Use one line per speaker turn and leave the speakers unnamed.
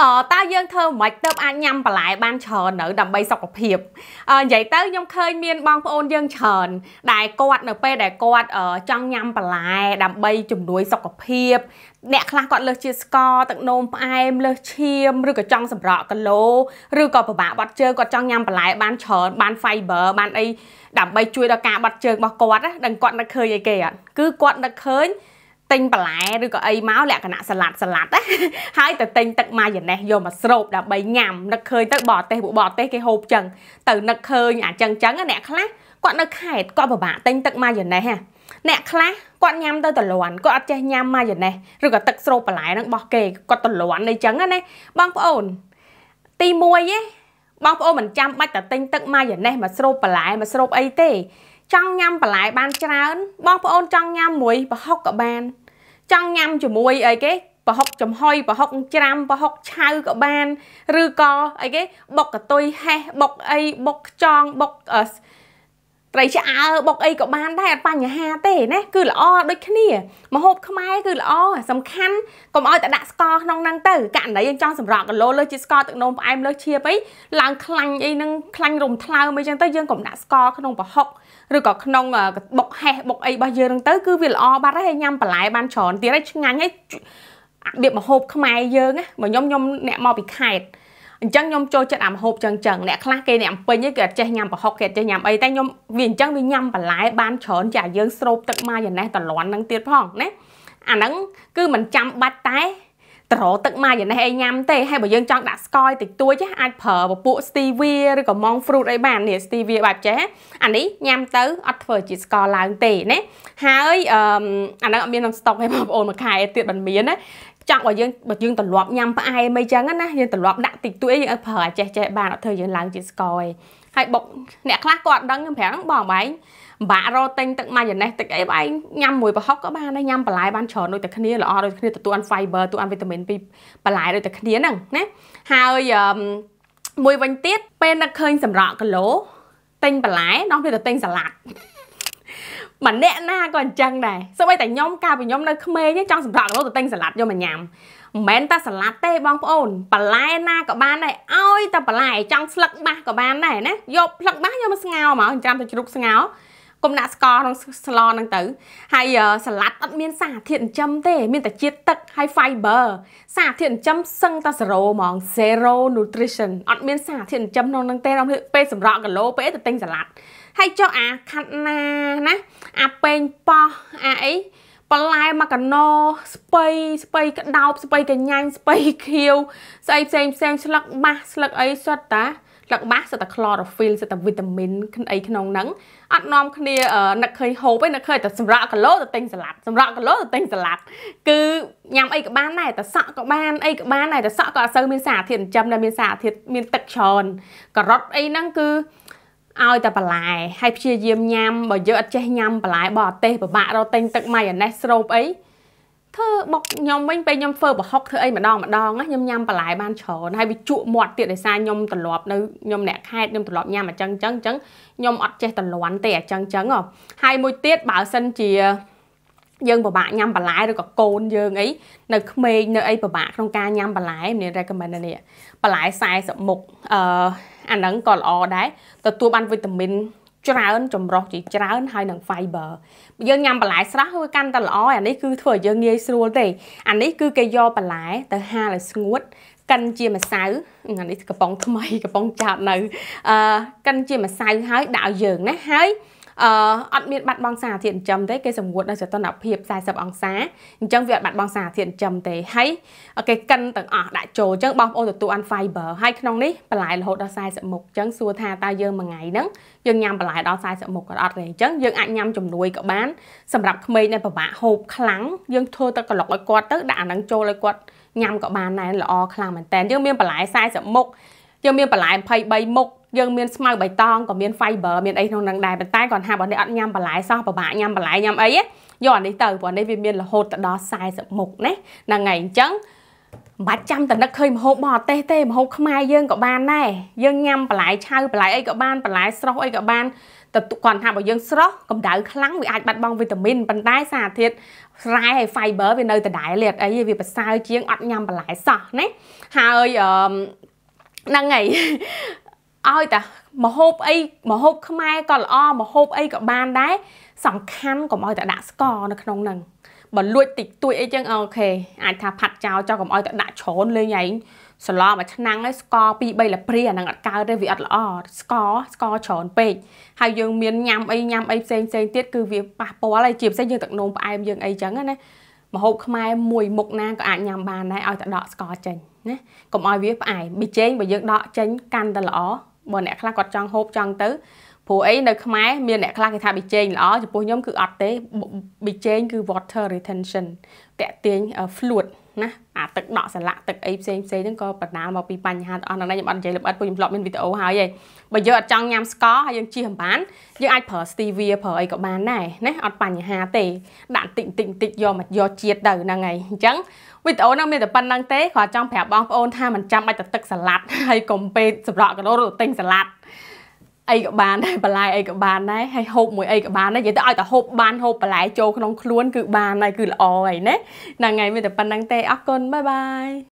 អឺតើយើងធ្វើមិនទៅអាចញ៉ាំបន្លែ បានច្រើននៅដើម្បីសុខភាពអឺនិយាយទៅខ្ញុំឃើញមានបងប្អូនយើងច្រើនដែលគាត់នៅពេលដែលគាត់ចង់ញ៉ាំបន្លែដើម្បីជំនួយសុខភាពអ្នកខ្លះគាត់លើសជាស្ករទឹកនោមផ្អែមលើសឈាម ឬក៏ចង់សម្រក់គីឡូឬក៏ពិបាកបាត់ជើងគាត់ចង់ញ៉ាំបន្លែ បានច្រើនបាន fiber បានអីដើម្បីជួយដល់ការបាត់ជើងរបស់គាត់ណាដឹងគាត់នឹកឃើញអីគេអត់គឺគាត់នឹកឃើញទិញបន្លែឬក៏អីមកលក្ខណៈសាឡាត់សាឡាត់ណាហើយទៅទិញទឹកម៉ាយ៉ូណេសយកមកស្រូបដើម្បីញ៉ាំនឹកឃើញទៅបរទេសពួកបរទេសគេហូបចឹងទៅនឹកឃើញអាចឹងចឹងអ្នកខ្លះគាត់នៅខេត្តគាត់ពិបាកទិញទឹកម៉ាយ៉ូណេសហ่ะអ្នកខ្លះគាត់ញ៉ាំទៅតលាន់គាត់អត់ចេះញ៉ាំម៉ាយ៉ូណេសឬក៏ទឹកស្រូបបន្លែហ្នឹងរបស់គេគាត់តលាន់អីចឹងណាបងប្អូនទី1ឯងបងប្អូនមិនចាំបាច់តែទិញទឹកម៉ាយ៉ូណេសមកស្រូបបន្លែមកស្រូបអីទេចង់ញ៉ាំបន្លែបានច្រើនបងប្អូនចង់ញ៉ាំមួយប្រហុកក៏បានចង់ញ៉ាំជាមួយអីគេប្រហុកចំហុយប្រហុកច្រាំប្រហុកឆៅក៏បានឬក៏អីគេបុកកតុយហេះបុកអីបុកខ្ចងបុកត្រីឆ្អើបុកអីក៏បានដែរអត់បញ្ហាទេណាគឺល្អដូចគ្នាម្ហូបខ្មែរគឺល្អសំខាន់កុំឲ្យតែដាក់ស្ករក្នុងហ្នឹងទៅករណីយើងចង់សម្រក់គីឡូលើជាស្ករទឹកនោមផ្អែមលើឈៀបអីឡើងខ្លាញ់អីហ្នឹងខ្លាញ់រំថ្លើមអីចឹងទៅយើងកុំដាក់ស្ករក្នុងប្រហុកឬក៏ក្នុងបុកហេះបុកអីរបស់យើងហ្នឹងទៅគឺវាល្អបាត់ហើយញ៉ាំបន្លែបានច្រើនទៀតហើយឆ្ងាញ់ហើយរបៀបម្ហូបខ្មែរយើងណាបើខ្ញុំខ្ញុំអ្នកមកពីខេត្តអញ្ចឹងខ្ញុំចូលចិត្តអាម្ហូបចឹងចឹងអ្នកខ្លះគេអ្នកពេញគេអត់ចេះញ៉ាំប្រហុកគេអត់ចេះញ៉ាំអីតែខ្ញុំវាអញ្ចឹងវាញ៉ាំបន្លែបានច្រើនចាយើងស្រូបទឹកម៉ាយ៉ណេះតលន់ហ្នឹងទៀតផងណាអាហ្នឹងគឺមិនចាំបាច់តែត្រទឹកម៉ាយ៉ាណេះអីញ៉ាំទេហើយបើយើងចង់ដាក់ស្ករតិចតួចអាចប្រើពពួក stevia ឬក៏ monk fruit អីបាននេះ stevia បែបចេះអានេះញ៉ាំទៅអត់ធ្វើជាស្ករឡើងទេណាហើយអឺអាហ្នឹងអត់មានក្នុងស្តុកទេបងប្អូនមួយខែទៀតមិនមានណាចង់ឲ្យយើងបើយើងទម្លាប់ញ៉ាំផ្អែមអីចឹងណាយើងទម្លាប់ដាក់តិចតួចយើងឲ្យប្រើអាចេះចេះបានអត់ធ្វើយើងឡើងជាស្ករឯងហើយបុកអ្នកខ្លះក៏អត់ដឹងប្រាំងបងបែងម្បាក់រត់ទិញទឹកម៉ាយ៉ូណេសទឹកអីបែងញ៉ាំមួយប្រហុកក៏បានដែរញ៉ាំបន្លែបានច្រើនដូចតែគ្នា ល្អដូចគ្នាទទួល fiber ទទួលវីតាមីន2បន្លែដូចតែគ្នាហ្នឹងណាហើយមួយវិញទៀតពេលនឹកឃើញសម្រក់គីឡូទិញបន្លែនាំគ្នាទៅទិញសាឡាត់ម្នាក់ណាក៏អញ្ចឹងដែរសូម្បីតែខ្ញុំកាលពីខ្ញុំនៅក្មេងចង់សម្រាប់រហូតទៅទិញសាឡាត់យកមកញ៉ាំមិនមែនតែសាឡាត់ទេបងប្អូនបន្លែ ណាក៏បានដែរឲ្យតែបន្លែចង់ស្លឹកបាសក៏បានដែរណាយកស្លឹកបាសយកមកស្ងោមកចាំទៅជ្រូកស្ងោគុំដាក់ស្ករក្នុងស្លហ្នឹងទៅ ហើយសាឡាត់អត់មានសារធាតុចិញ្ចឹមទេ មានតែជាតិទឹកហើយ fiber សារធាតុចិញ្ចឹមសឹងតែ zero ហ្មង zero nutrition អត់មានសារធាតុចិញ្ចឹមក្នុងហ្នឹងទេដល់ពេលសម្រក់គីឡូពេកទៅទិញសាឡាត់ហើយចុះអាខាត់ណាណាអាពេងប៉ោះអាអីបន្លែមកកណោស្ពៃស្ពៃក្តោបស្ពៃកញ្ញាញ់ស្ពៃខៀវស្អីផ្សេងផ្សេងស្លឹកបាសស្លឹកអីសុទ្ធតាស្លឹកបាសសុទ្ធតែ chlorophyll សុទ្ធតែវីតាមីនអីក្នុងហ្នឹងអត់នាំគ្នានឹកឃើញហូបទេនឹកឃើញតែសម្រក់គីឡូទៅទិញសាឡាត់សម្រក់គីឡូទៅទិញសាឡាត់ គឺញ៉ាំអីក៏បានដែរតែសក់ក៏បានអីក៏បានដែរតែសក់ក៏អត់សូវមានសារធាតុចិញ្ចឹមដែរមានសារធាតុមានទឹកច្រើនការ៉ុតអីហ្នឹងគឺឲ្យតែបន្លែហើយព្យាយាមញ៉ាំបើយើងអត់ចេះញ៉ាំបន្លែបើអត់ទេពិបាករកទិញទឹកម៉ាយ៉ូណេសស្រូបអីធ្វើបុកខ្ញុំវិញពេលខ្ញុំធ្វើប្រហុកធ្វើអីម្ដងម្ដងខ្ញុំញ៉ាំបន្លែបានច្រើនហើយវាជក់មាត់ទៀតដោយសារខ្ញុំទ្រលាប់នៅខ្ញុំអ្នកខេតខ្ញុំទ្រលាប់ញ៉ាំអញ្ចឹងអញ្ចឹងអញ្ចឹងខ្ញុំអត់ចេះទ្រលាន់ទេអញ្ចឹងអញ្ចឹងហើយមួយទៀតបើសិនជាយើងពិបាកញ៉ាំបន្លែឬក៏កូនយើងអីនៅក្មេងនៅអីពិបាកក្នុងការញ៉ាំបន្លែមាន recommend នេះបន្លែ40មុខអឺអាហ្នឹងក៏ល្អដែរទទួលបានវីតាមីនច្រើនចម្រុះជាច្រើនហើយនឹង fiber យើងញ៉ាំបន្លែស្រស់គឺកាន់តែល្អអានេះគឺធ្វើឲ្យយើងងាយស្រួលទេអានេះគឺគេយកបន្លែទៅហាលឲ្យស្ងួតកិនជាម្សៅអានេះកំប៉ុងថ្មីកំប៉ុងចាត់នៅអឺកិនជាម្សៅហើយដាក់ឲ្យយើងណាហើយអឺអត់មានបាត់បង់សារធាតុចិញ្ចឹមទេគេសម្ងួតដល់សីតុណ្ហភាព40អង្សាអញ្ចឹងវាអត់បាត់បង់សារធាតុចិញ្ចឹមទេហើយគេកិនទាំងអស់ដាក់ចូលអញ្ចឹងបងប្អូនទទួលអាន fiber ហើយក្នុងនេះបន្លែរហូតដល់40មុខអញ្ចឹងសួរថាតើយើងមួយថ្ងៃហ្នឹងយើងញ៉ាំបន្លែដល់40មុខក៏អត់ទេអញ្ចឹងយើងអាចញ៉ាំជំនួយក៏បានសម្រាប់ក្មេងដែលពិបាកហូបខ្លាំងយើងធ្វើទឹកក្លុកឲ្យគាត់ទៅដាក់អាហ្នឹងចូលឲ្យគាត់ញ៉ាំក៏បានដែរល្អខ្លាំងមែនតើយើងមានបន្លែ40មុខយើងមានបន្លែ23មុខយើងមានស្មៅបៃតងក៏មាន fiber មានអីក្នុងនឹងដែរប៉ុន្តែគាត់ថាបើនេះអត់ញ៉ាំបន្លែសោះពិបាកញ៉ាំបន្លែញ៉ាំអីយកអានេះទៅព្រោះនេះវាមានរហូតដល់40មុខណាហ្នឹងហើយអញ្ចឹងមិនបាច់ចាំតែនឹកឃើញម្ហូបបរទេសទេម្ហូបខ្មែរយើងក៏បានដែរយើងញ៉ាំបន្លែឆៅបន្លែអីក៏បានបន្លែស្រស់អីក៏បានតែគាត់ថាបើយើងស្រស់កម្ដៅខ្លាំងវាអាចបាត់បង់វីតាមីនប៉ុន្តែសារធាតុរ៉ែហើយ fiber វានៅដដែលលាតអីវាប្រសើរជាងអត់ញ៉ាំបន្លែសោះណាហើយអឺហ្នឹងហើយឲ្យតែមហូបអីមហូបខ្មែរក៏ល្អមហូបអីក៏បាន ដែរសំខាន់កុំឲ្យតែដាក់ស្ករនៅក្នុងហ្នឹងបើលួចតិចតួចអីចឹងអូខេអាចថាផាត់ចោលចោលកុំឲ្យតែដាក់ច្រើនលេងឯងសឡមួយឆ្នាំហើយស្ករ2 3លព្រាអាហ្នឹងអត់កើតទេវាអត់ល្អស្ករស្ករច្រើនពេកហើយយើងមានញ៉ាំអីញ៉ាំអីផ្សេងផ្សេងទៀតគឺវាប៉ះពាល់ហើយជាពិសេសយើងទឹកនោមផ្អែមយើងអីចឹងណាម្ហូបខ្មែរមួយមុខណាក៏អាចញ៉ាំបានដែរឲ្យតែដកស្ករចេញណាកុំឲ្យវាផ្អែមប៊ីចេងបើយើងដកចេញកាន់តែល្អបើអ្នកខ្លះគាត់ចង់ហូបចង់ទៅព្រោះអីនៅខ្មែរមានអ្នកខ្លះគេថាប៊ីចេងល្អចំពោះខ្ញុំគឺអត់ទេប៊ីចេងគឺ water retention តាក់ទាញ fluid ណាអាទឹកដក់សន្លាក់ទឹកអីផ្សេងផ្សេងហ្នឹងក៏បណ្ដាលមកពីបញ្ហាទាំងអស់ហ្នឹងខ្ញុំអត់និយាយលម្អិតព្រោះខ្ញុំធ្លាប់មានវីដេអូហើយឯងបើយើងអត់ចង់ញ៉ាំស្ករហើយយើងជិះមិនបានយើងអាចប្រើ stevia ប្រើអីក៏បានដែរណាអត់បញ្ហាទេ ដាក់តិចតិចតិចយកមកយកជាតិទៅហ្នឹងឯងអញ្ចឹងវីដេអូហ្នឹងមានតែប៉ុណ្្នឹងទេគ្រាន់ចង់ប្រាប់បងប្អូនថាមិនចាំបាច់ទៅទឹកសាឡាត់ហើយកុំពេកសម្រក់គីឡូទៅទិញសាឡាត់អីក៏បានដែរបន្លែអីក៏បានដែរហើយហូបមួយអីក៏បានដែរនិយាយទៅឲ្យតែហូបបានហូបបន្លែចូលក្នុងខ្លួន គឺបានហើយគឺល្អហើយណាហ្នឹងហើយមានតែប៉ុណ្្នឹងទេអរគុណបាយបាយ